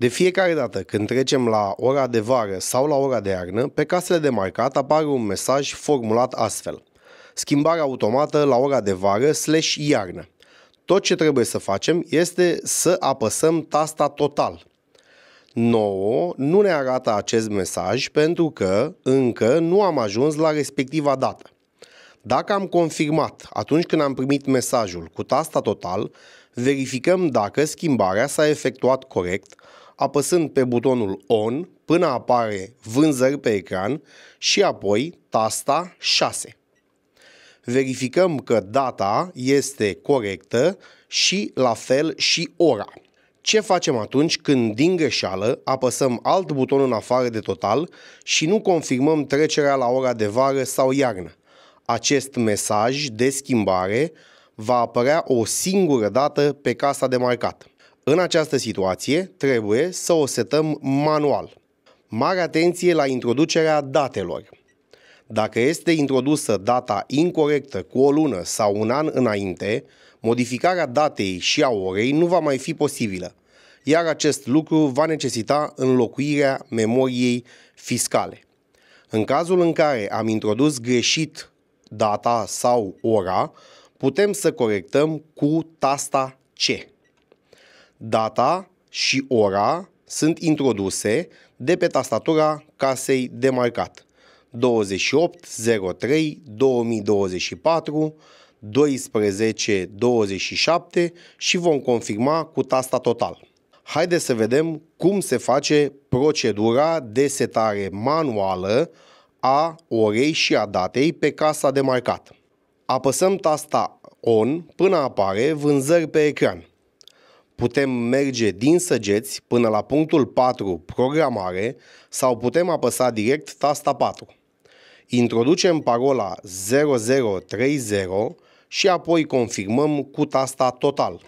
De fiecare dată când trecem la ora de vară sau la ora de iarnă, pe casele de marcat apare un mesaj formulat astfel. Schimbare automată la ora de vară slash iarnă. Tot ce trebuie să facem este să apăsăm tasta total. Nouă nu ne arată acest mesaj pentru că încă nu am ajuns la respectiva dată. Dacă am confirmat atunci când am primit mesajul cu tasta total, verificăm dacă schimbarea s-a efectuat corect, apăsând pe butonul ON până apare vânzări pe ecran și apoi tasta 6. Verificăm că data este corectă și la fel și ora. Ce facem atunci când din greșeală apăsăm alt buton în afară de total și nu confirmăm trecerea la ora de vară sau iarnă? Acest mesaj de schimbare va apărea o singură dată pe casa de marcat. În această situație trebuie să o setăm manual. Mare atenție la introducerea datelor. Dacă este introdusă data incorrectă cu o lună sau un an înainte, modificarea datei și a orei nu va mai fi posibilă, iar acest lucru va necesita înlocuirea memoriei fiscale. În cazul în care am introdus greșit data sau ora, putem să corectăm cu tasta C data și ora sunt introduse de pe tastatura casei de marcat 2803 2024 12 27 și vom confirma cu tasta total. Haideți să vedem cum se face procedura de setare manuală a orei și a datei pe casa de marcat. Apăsăm tasta ON până apare vânzări pe ecran putem merge din săgeți până la punctul 4, programare, sau putem apăsa direct tasta 4. Introducem parola 0030 și apoi confirmăm cu tasta total.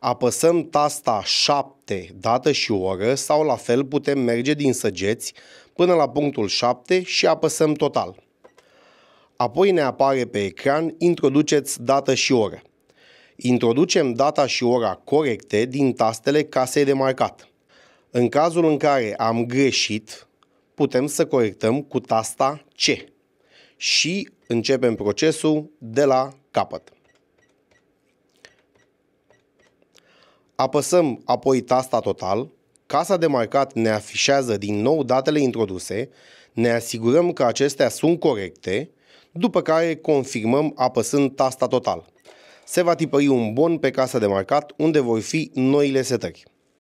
Apăsăm tasta 7, dată și oră, sau la fel putem merge din săgeți până la punctul 7 și apăsăm total. Apoi ne apare pe ecran introduceți dată și oră. Introducem data și ora corecte din tastele casei de marcat. În cazul în care am greșit, putem să corectăm cu tasta C și începem procesul de la capăt. Apăsăm apoi tasta total, casa de marcat ne afișează din nou datele introduse, ne asigurăm că acestea sunt corecte, după care confirmăm apăsând tasta total se va tipări un bon pe casa de marcat unde vor fi noile setări.